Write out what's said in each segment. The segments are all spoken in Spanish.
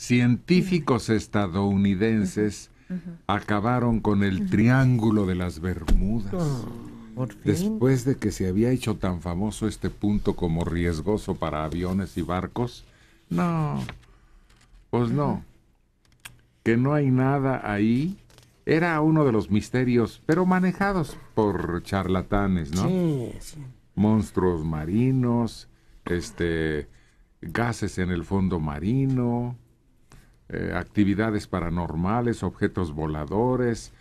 científicos estadounidenses acabaron con el Triángulo de las Bermudas. Oh, Después de que se había hecho tan famoso este punto como riesgoso para aviones y barcos, no, pues no, que no hay nada ahí. Era uno de los misterios, pero manejados por charlatanes, ¿no? Sí, sí. Monstruos marinos, este, gases en el fondo marino, actividades paranormales, objetos voladores,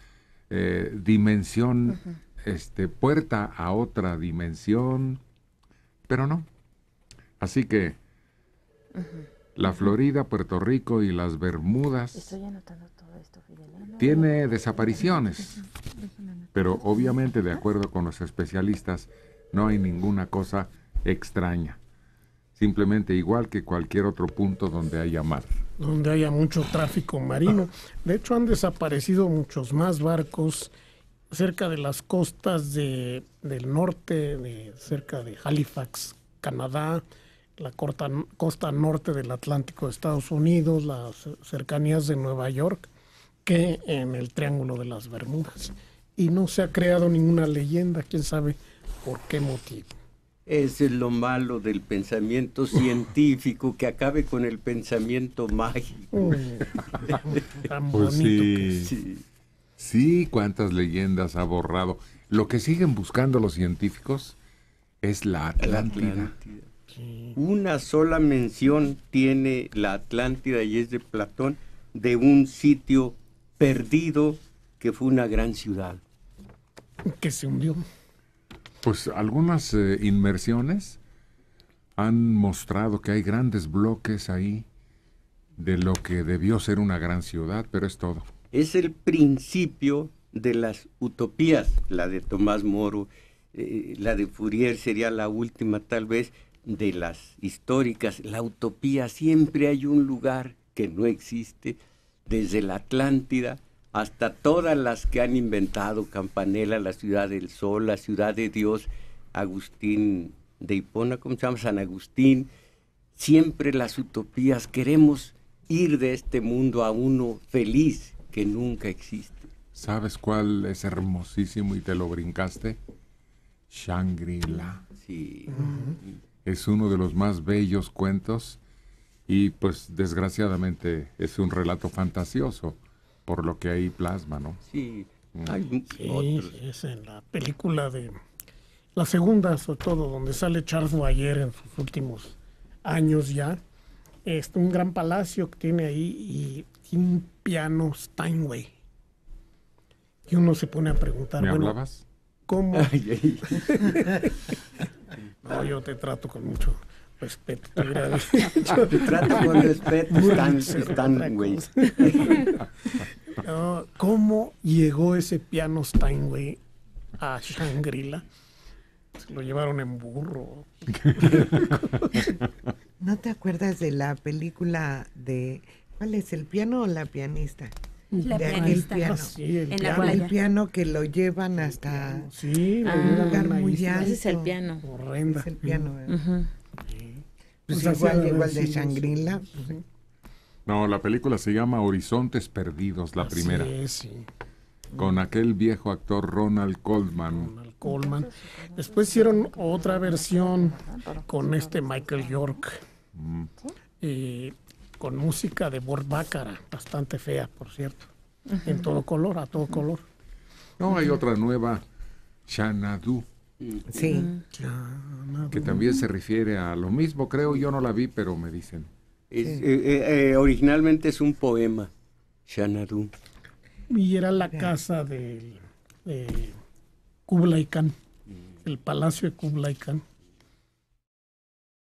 dimensión, este, puerta a otra dimensión, pero no. Así que la Florida, Puerto Rico y las Bermudas Estoy tiene desapariciones, pero obviamente de acuerdo con los especialistas no hay ninguna cosa extraña, simplemente igual que cualquier otro punto donde haya mar donde haya mucho tráfico marino. De hecho, han desaparecido muchos más barcos cerca de las costas de, del norte, de, cerca de Halifax, Canadá, la costa norte del Atlántico de Estados Unidos, las cercanías de Nueva York, que en el Triángulo de las Bermudas. Y no se ha creado ninguna leyenda, quién sabe por qué motivo es lo malo del pensamiento científico, que acabe con el pensamiento mágico. Oh, pues sí. sí. cuántas leyendas ha borrado. Lo que siguen buscando los científicos es la Atlántida. Una sola mención tiene la Atlántida y es de Platón, de un sitio perdido que fue una gran ciudad. Que se hundió. Pues algunas eh, inmersiones han mostrado que hay grandes bloques ahí de lo que debió ser una gran ciudad, pero es todo. Es el principio de las utopías, la de Tomás Moro, eh, la de Fourier sería la última tal vez de las históricas. La utopía, siempre hay un lugar que no existe, desde la Atlántida hasta todas las que han inventado, Campanela, la Ciudad del Sol, la Ciudad de Dios, Agustín de Hipona, ¿cómo se llama? San Agustín, siempre las utopías, queremos ir de este mundo a uno feliz que nunca existe. ¿Sabes cuál es hermosísimo y te lo brincaste? Shangri-La. Sí. Es uno de los más bellos cuentos y pues desgraciadamente es un relato fantasioso por lo que hay plasma, ¿no? Mm. Sí, es en la película de la segunda, sobre todo, donde sale Charles Boyer en sus últimos años ya. Es este, un gran palacio que tiene ahí y un piano Steinway. Y uno se pone a preguntar, bueno, ¿cómo? no, yo te trato con mucho respeto. Te, te trato con respeto, Steinway. Ah, ¿Cómo llegó ese piano Steinway a Shangri-La? lo llevaron en burro. ¿No te acuerdas de la película de... ¿Cuál es? ¿El piano o la pianista? La pianista. Ah, el piano. el, piano. que lo llevan hasta sí, un lugar muy alto. Ese es el piano. Horrenda. Es el piano. Pues, pues igual, igual de Shangri-La. No, la película se llama Horizontes Perdidos, la primera. Es, sí. Con aquel viejo actor Ronald Coleman. Ronald Coleman. Después hicieron otra versión con este Michael York. Mm. Eh, con música de Bord bastante fea, por cierto. En todo color, a todo color. No, hay otra nueva, Shanadu. Sí. Que también se refiere a lo mismo, creo. Yo no la vi, pero me dicen. Eh, eh, eh, originalmente es un poema, Shanadu. Y era la casa de, de Kublai Khan, el palacio de Kublai Khan.